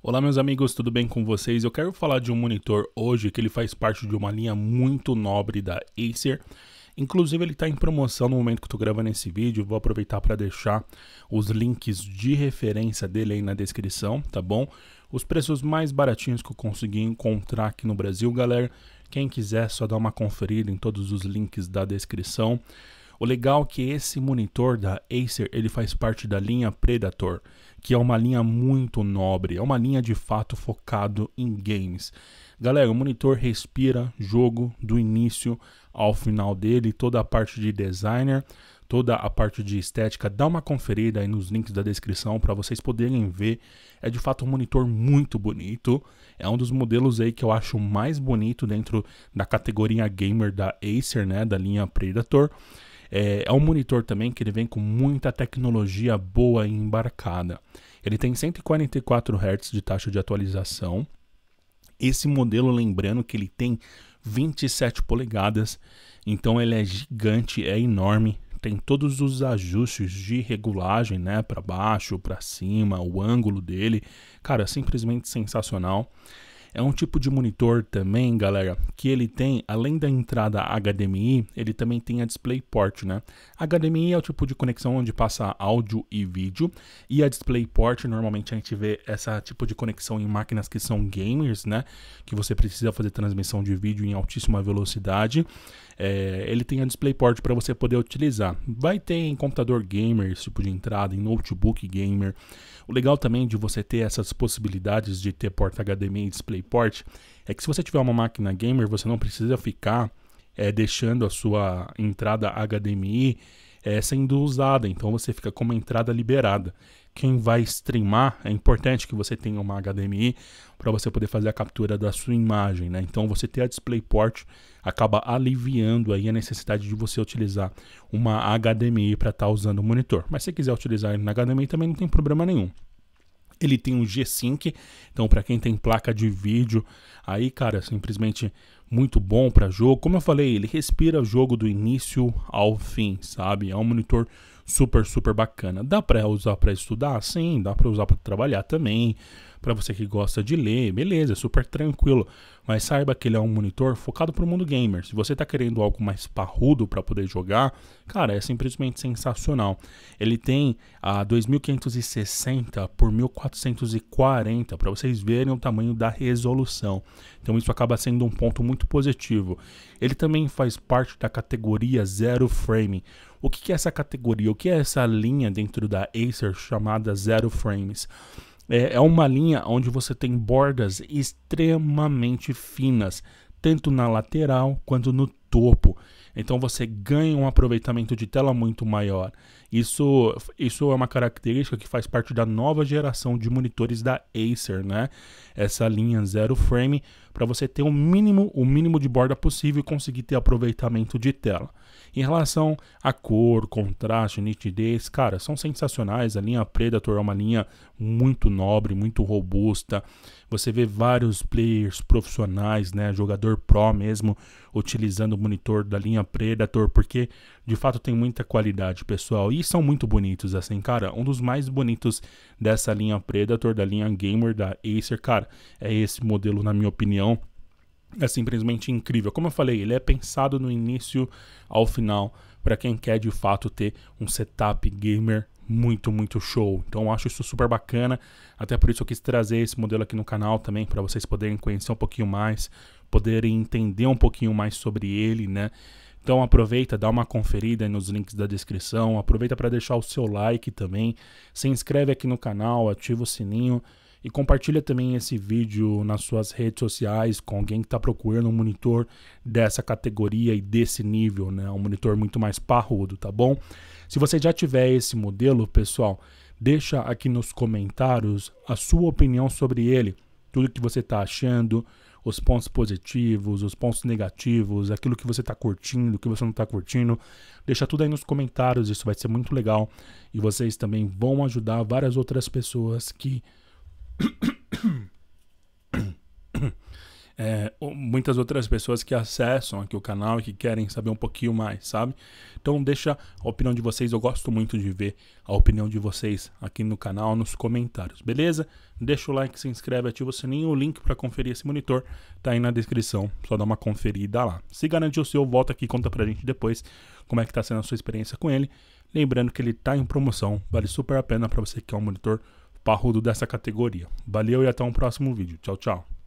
Olá meus amigos, tudo bem com vocês? Eu quero falar de um monitor hoje que ele faz parte de uma linha muito nobre da Acer. Inclusive ele está em promoção no momento que estou gravando esse vídeo, vou aproveitar para deixar os links de referência dele aí na descrição, tá bom? Os preços mais baratinhos que eu consegui encontrar aqui no Brasil, galera. Quem quiser, só dá uma conferida em todos os links da descrição. O legal é que esse monitor da Acer, ele faz parte da linha Predator, que é uma linha muito nobre, é uma linha de fato focado em games. Galera, o monitor respira jogo do início ao final dele, toda a parte de designer, toda a parte de estética. Dá uma conferida aí nos links da descrição para vocês poderem ver. É de fato um monitor muito bonito. É um dos modelos aí que eu acho mais bonito dentro da categoria gamer da Acer, né, da linha Predator. É, é um monitor também que ele vem com muita tecnologia boa e embarcada. Ele tem 144 Hz de taxa de atualização. Esse modelo, lembrando que ele tem 27 polegadas, então ele é gigante, é enorme, tem todos os ajustes de regulagem, né, para baixo, para cima, o ângulo dele. Cara, simplesmente sensacional. É um tipo de monitor também, galera, que ele tem, além da entrada HDMI, ele também tem a DisplayPort, né? HDMI é o tipo de conexão onde passa áudio e vídeo, e a DisplayPort, normalmente a gente vê essa tipo de conexão em máquinas que são gamers, né? Que você precisa fazer transmissão de vídeo em altíssima velocidade. É, ele tem a DisplayPort para você poder utilizar. Vai ter em computador gamer esse tipo de entrada, em notebook gamer. O legal também de você ter essas possibilidades de ter porta HDMI e DisplayPort DisplayPort é que se você tiver uma máquina gamer, você não precisa ficar é, deixando a sua entrada HDMI é, sendo usada, então você fica com uma entrada liberada. Quem vai streamar, é importante que você tenha uma HDMI para você poder fazer a captura da sua imagem, né? Então você ter a DisplayPort acaba aliviando aí a necessidade de você utilizar uma HDMI para estar tá usando o monitor. Mas se quiser utilizar na HDMI também não tem problema nenhum. Ele tem um G-Sync, então para quem tem placa de vídeo, aí cara, simplesmente muito bom para jogo. Como eu falei, ele respira jogo do início ao fim, sabe? É um monitor super, super bacana. Dá para usar para estudar? Sim, dá para usar para trabalhar também. Para você que gosta de ler, beleza, é super tranquilo. Mas saiba que ele é um monitor focado para o mundo gamer. Se você está querendo algo mais parrudo para poder jogar, cara, é simplesmente sensacional. Ele tem a 2560 por 1440 para vocês verem o tamanho da resolução. Então isso acaba sendo um ponto muito positivo. Ele também faz parte da categoria zero frame, o que é essa categoria? O que é essa linha dentro da Acer chamada Zero Frames? É, é uma linha onde você tem bordas extremamente finas, tanto na lateral quanto no topo. Então você ganha um aproveitamento de tela muito maior. Isso, isso é uma característica que faz parte da nova geração de monitores da Acer, né? Essa linha zero frame para você ter o mínimo, o mínimo de borda possível e conseguir ter aproveitamento de tela. Em relação à cor, contraste, nitidez, cara, são sensacionais. A linha Predator é uma linha muito nobre, muito robusta. Você vê vários players profissionais, né, jogador pro mesmo, utilizando o monitor da linha Predator, porque de fato tem muita qualidade, pessoal. E são muito bonitos, assim, cara. Um dos mais bonitos dessa linha Predator, da linha Gamer, da Acer, cara, é esse modelo, na minha opinião é simplesmente incrível. Como eu falei, ele é pensado no início ao final para quem quer de fato ter um setup gamer muito, muito show. Então acho isso super bacana. Até por isso eu quis trazer esse modelo aqui no canal também, para vocês poderem conhecer um pouquinho mais, poderem entender um pouquinho mais sobre ele, né? Então aproveita, dá uma conferida nos links da descrição, aproveita para deixar o seu like também, se inscreve aqui no canal, ativa o sininho e compartilha também esse vídeo nas suas redes sociais com alguém que está procurando um monitor dessa categoria e desse nível, né? Um monitor muito mais parrudo, tá bom? Se você já tiver esse modelo, pessoal, deixa aqui nos comentários a sua opinião sobre ele, tudo que você está achando, os pontos positivos, os pontos negativos, aquilo que você está curtindo, o que você não está curtindo. Deixa tudo aí nos comentários, isso vai ser muito legal. E vocês também vão ajudar várias outras pessoas que É, muitas outras pessoas que acessam aqui o canal e que querem saber um pouquinho mais, sabe? Então deixa a opinião de vocês, eu gosto muito de ver a opinião de vocês aqui no canal, nos comentários, beleza? Deixa o like, se inscreve, ativa o sininho, o link para conferir esse monitor tá aí na descrição, só dá uma conferida lá. Se garantir o seu, volta aqui e conta pra gente depois como é que tá sendo a sua experiência com ele. Lembrando que ele tá em promoção, vale super a pena para você que é um monitor parrudo dessa categoria. Valeu e até um próximo vídeo. Tchau, tchau.